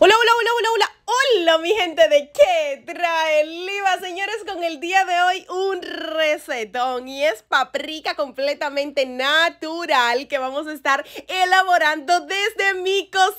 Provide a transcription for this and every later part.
Hola, hola, hola, hola, hola. Hola, mi gente de qué trae IVA! señores, con el día de hoy un recetón y es paprika completamente natural que vamos a estar elaborando desde mi cocina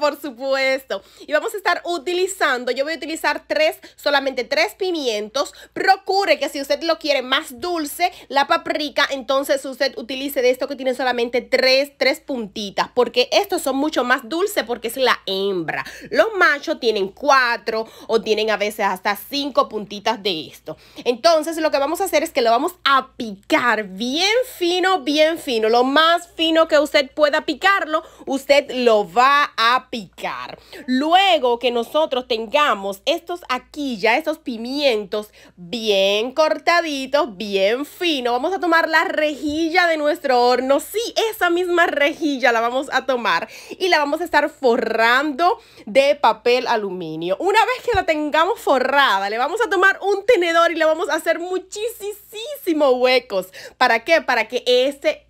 por supuesto. Y vamos a estar utilizando, yo voy a utilizar tres, solamente tres pimientos. Procure que si usted lo quiere más dulce, la paprika, entonces usted utilice de esto que tiene solamente tres, tres puntitas, porque estos son mucho más dulces porque es la hembra. Los machos tienen cuatro o tienen a veces hasta cinco puntitas de esto. Entonces lo que vamos a hacer es que lo vamos a picar bien fino, bien fino. Lo más fino que usted pueda picarlo, usted lo va a picar. Luego que nosotros tengamos estos aquí, ya estos pimientos bien cortaditos, bien finos, vamos a tomar la rejilla de nuestro horno. Sí, esa misma rejilla la vamos a tomar y la vamos a estar forrando de papel aluminio. Una vez que la tengamos forrada, le vamos a tomar un tenedor y le vamos a hacer muchísimos huecos. ¿Para qué? Para que este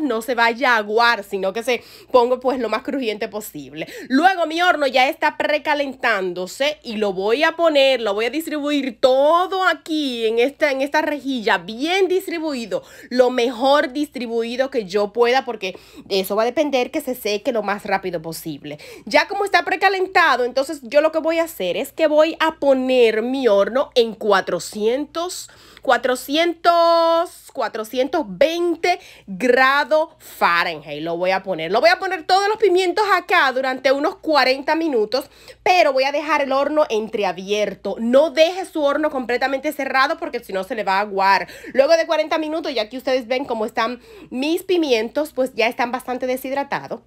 no se vaya a aguar, sino que se ponga pues lo más crujiente posible. Luego mi horno ya está precalentándose y lo voy a poner, lo voy a distribuir todo aquí en esta, en esta rejilla, bien distribuido, lo mejor distribuido que yo pueda, porque eso va a depender que se seque lo más rápido posible. Ya como está precalentado, entonces yo lo que voy a hacer es que voy a poner mi horno en 400 400, 420 grados Fahrenheit. Lo voy a poner. Lo voy a poner todos los pimientos acá durante unos 40 minutos, pero voy a dejar el horno entreabierto. No deje su horno completamente cerrado porque si no se le va a aguar. Luego de 40 minutos, ya que ustedes ven cómo están mis pimientos, pues ya están bastante deshidratados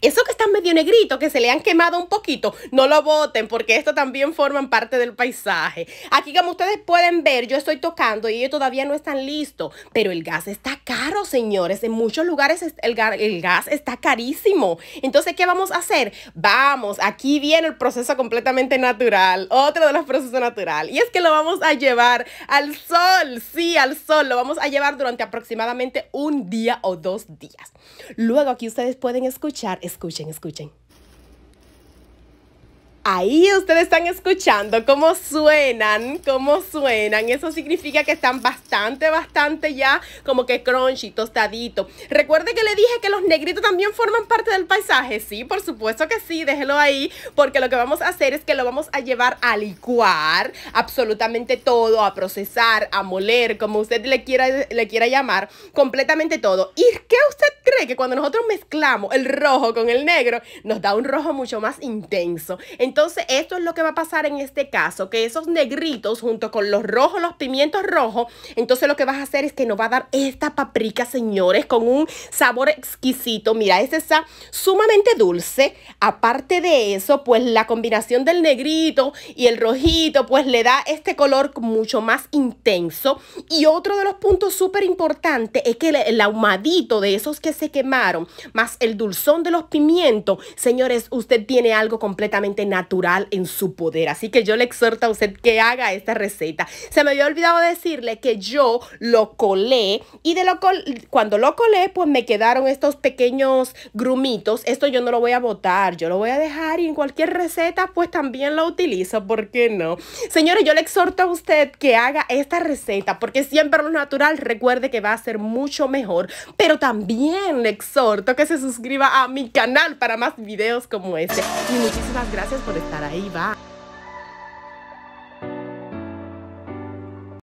eso que está medio negrito, que se le han quemado un poquito, no lo boten porque esto también forman parte del paisaje. Aquí como ustedes pueden ver, yo estoy tocando y ellos todavía no están listos, pero el gas está caro, señores. En muchos lugares el, gas está carísimo. Entonces, ¿qué vamos a hacer? Vamos, aquí viene el proceso completamente natural, otro de los procesos natural. Y es que lo vamos a llevar al sol, sí, al sol. Lo vamos a llevar durante aproximadamente un día o dos días. Luego aquí ustedes pueden escuchar escuchen, escuchen. Ahí ustedes están escuchando cómo suenan, cómo suenan. Eso significa que están bastante, bastante ya como que crunchy, tostadito. Recuerde que le dije que los negritos también forman parte del paisaje. Sí, por supuesto que sí, déjelo ahí. Porque lo que vamos a hacer es que lo vamos a llevar a licuar absolutamente todo, a procesar, a moler, como usted le quiera, le quiera llamar, completamente todo. ¿Y qué usted cree que cuando nosotros mezclamos el rojo con el negro, nos da un rojo mucho más intenso? Entonces, entonces, esto es lo que va a pasar en este caso, que esos negritos junto con los rojos, los pimientos rojos, entonces lo que vas a hacer es que nos va a dar esta paprika, señores, con un sabor exquisito. Mira, este está sumamente dulce. Aparte de eso, pues la combinación del negrito y el rojito, pues le da este color mucho más intenso. Y otro de los puntos súper importantes es que el, el ahumadito de esos que se quemaron, más el dulzón de los pimientos, señores, usted tiene algo completamente natural natural en su poder. Así que yo le exhorto a usted que haga esta receta. Se me había olvidado decirle que yo lo colé y de lo col cuando lo colé, pues me quedaron estos pequeños grumitos. Esto yo no lo voy a botar, yo lo voy a dejar y en cualquier receta, pues también lo utilizo. ¿Por qué no? Señores, yo le exhorto a usted que haga esta receta porque siempre lo natural recuerde que va a ser mucho mejor. Pero también le exhorto que se suscriba a mi canal para más videos como este. Y muchísimas gracias por estar ahí. va